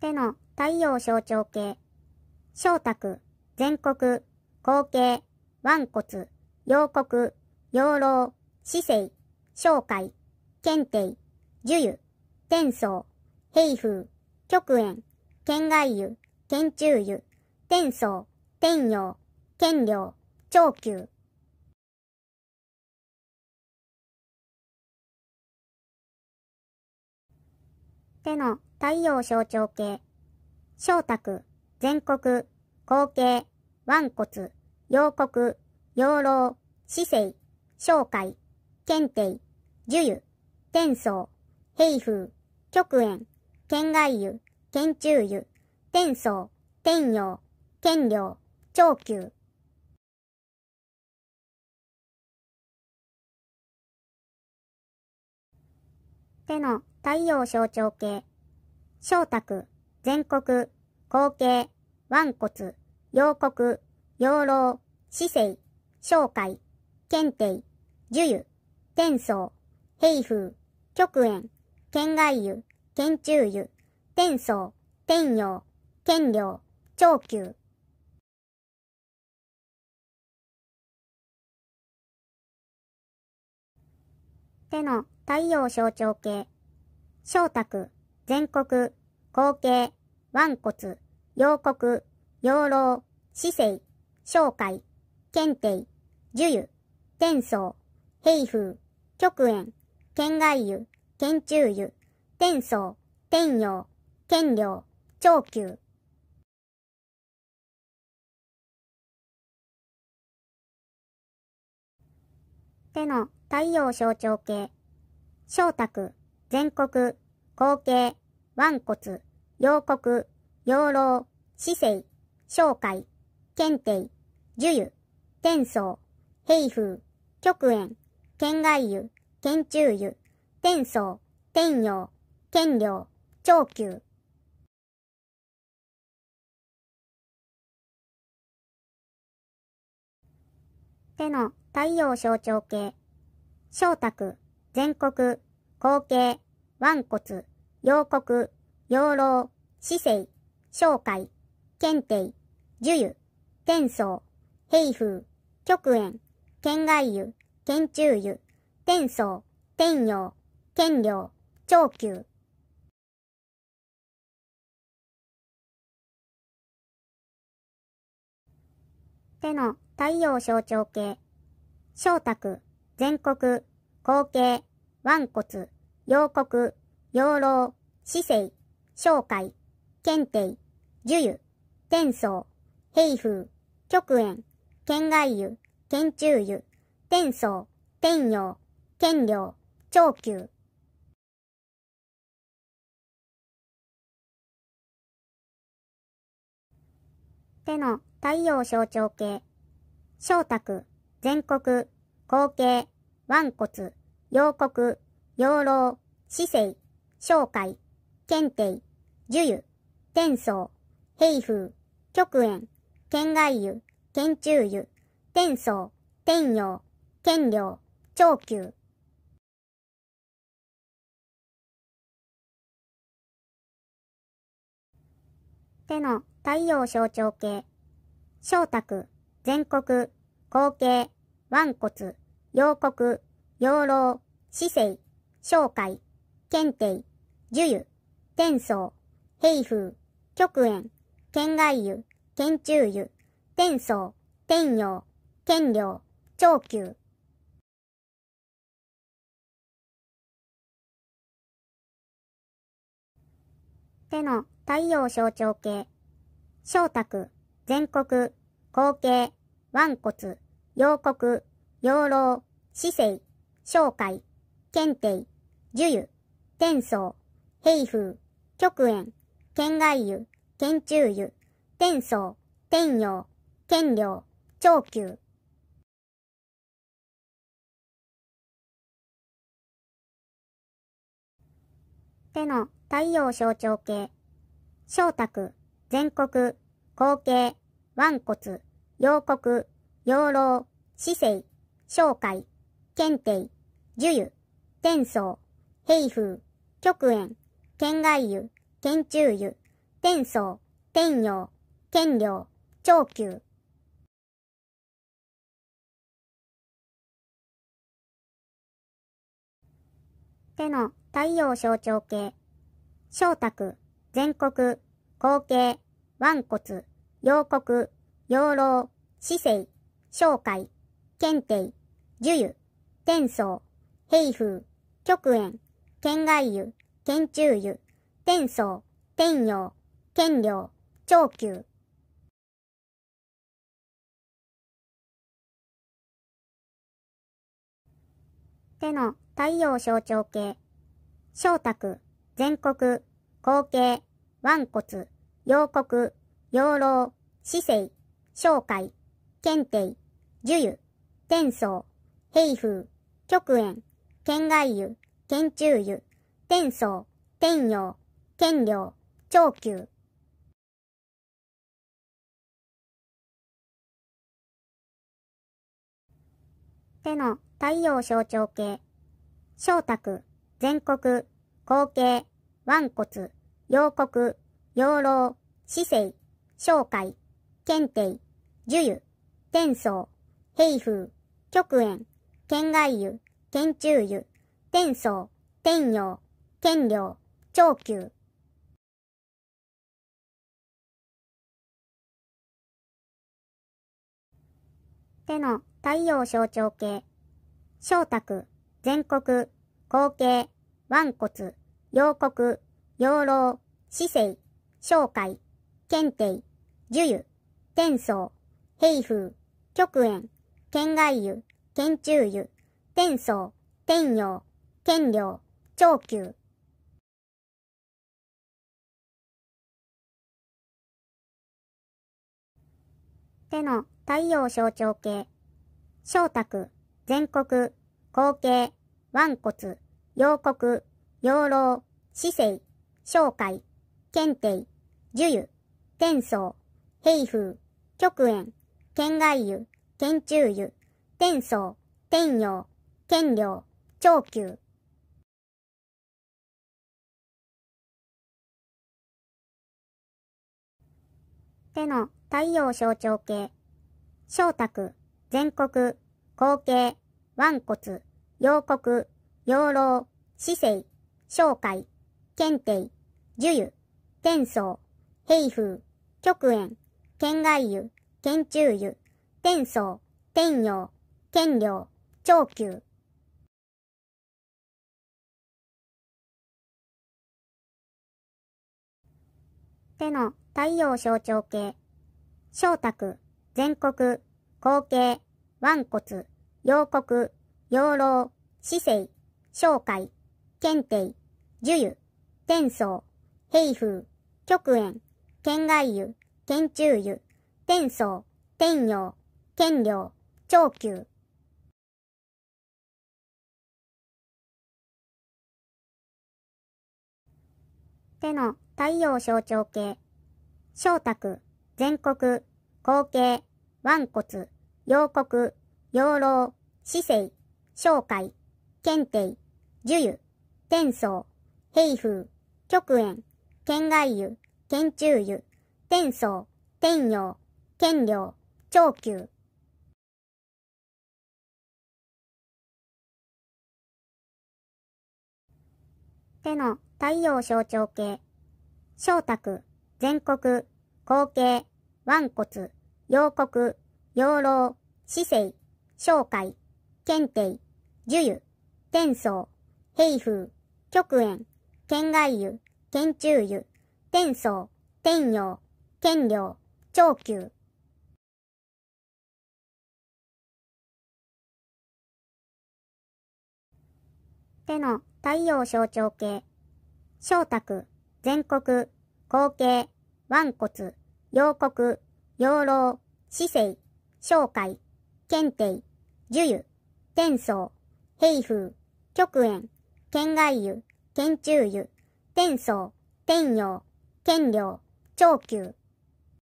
手の太陽象徴形、小卓、全国、後継、腕骨、洋国、養老、死生、生介、検定、樹湯、天宗、平風、極炎、県外湯、県中湯、天宗、天陽、県領、長久、しての太陽象徴系、小卓、全国、後継、腕骨、養国、養老、四世、商海、検定、樹油、天宗、平風、極炎、県外油、県中油、天宗、天陽、天料。長久。手の太陽象徴系、小卓、全国、後継、腕骨、陽国、養老、死生、紹介、検定、樹湯、天宗、平風、極炎、県外湯、県中湯、天宗、天陽、県領、長久。手の太陽象徴系。小卓、全国、後継、腕骨、洋国、養老、死生、生会、検定、樹湯、天宗、平風、極円、県外湯、県中湯、天宗、天陽、県領、長久。手の太陽象徴形、小卓、全国、後継、腕骨、洋国、養老、死生、生会、検定、樹油、天宗、平風、極円、県外油、県中油、天宗、天陽、県領、長久。手の太陽象徴系、正卓、全国、後継、腕骨、洋国、養老、死生、生介、検定、樹湯、天宗、平風、極炎、県外湯、県中湯、天宗、天陽、県領、長久。手の太陽象徴系、正卓、全国、後継、腕骨、洋骨、養老、死生、商海、検定、樹油、天宗、平風、極炎、県外油、県中油、天宗、天陽、県領、長久。手の太陽象徴形、小卓、全国、後継、腕骨、養国、養老、死生、生海、検定、樹油、天宗、平風、極円、県外油、県中油、天宗、天陽、県領、長久。手の太陽象徴形、小卓、全国、後継、腕骨、洋国、養老、死生、生海、検定、樹湯、天宗、平風、極炎、県外湯、県中湯、天宗、天陽、県領、長久。手の太陽象徴系、正卓、全国、後継、腕骨、陽国、養老、死生、紹介、検定、樹油、天宗、平風、極炎、県外油、県中油、天宗、天陽、県領、長久。手の太陽象徴系、小卓、全国、後継、腕骨、陽国、養老、死生、紹介、検定、樹油、天草、平風、極円、県外油、県中油、天草、天陽、天領、長久。手の太陽象徴系、正卓、全国、後継、腕骨、陽国、養老、死生、生介、検定、樹油、天草、平風、極円、県外湯、県中湯、天宗、天陽、県領、長久。手の太陽象徴系、小卓、全国、後継、腕骨、陽国、養老、四世、生会、検定、樹湯、天宗、平風、極円、県外油、県中油、天宗、天陽、天陵、長久。手の太陽象徴系、小卓、全国、後継、腕骨、陽国、養老、四世、商会、検定、樹油、天宗、平風、極縁、県外油、天中湯、天宗、天陽、天領、長久。手の太陽象徴形、正卓、全国、後継、腕骨、陽国、養老、死生、生海、検定、樹湯、天宗、平風、極炎、県外湯、県中湯。天宗、天陽、天領、長久。手の太陽象徴形。小卓、全国、後継、腕骨、陽国、陽老、四世、商会、検定、樹油、天宗、平風、極炎、県外油、県中油、天宗、天陽、権料、徴求手の太陽象徴形、小卓、全国、後継、腕骨、洋国、養老、死生、生会、検定、樹油、天宗、平風、極縁、県外油、県中油、天宗、天陽、県領、長久。っての太陽象徴系、小卓、全国、後継、腕骨、陽国、養老、死生、生介、検定、樹湯、天宗、平風、極炎、県外湯、県中湯、天宗、天陽、県領、長久。手の太陽象徴系、小卓、全国、後継、腕骨、洋国、養老、死生、生海、検定、樹湯、天宗、平風、極炎、県外湯、県中湯、天宗、天陽、県領、長久、しての太陽象徴系、小卓、全国、後継、腕骨、陽国、養老、四世、商海、検定、樹油、天宗、平風、極炎、県外油、県中油、天宗、天陽、県領、長久。手の太陽象徴系、小卓、全国、後継、腕骨、洋国、養老、死生、商海、検定、樹油、天宗、平風、極円、県外油、県中油、天宗、天陽、県領、長久、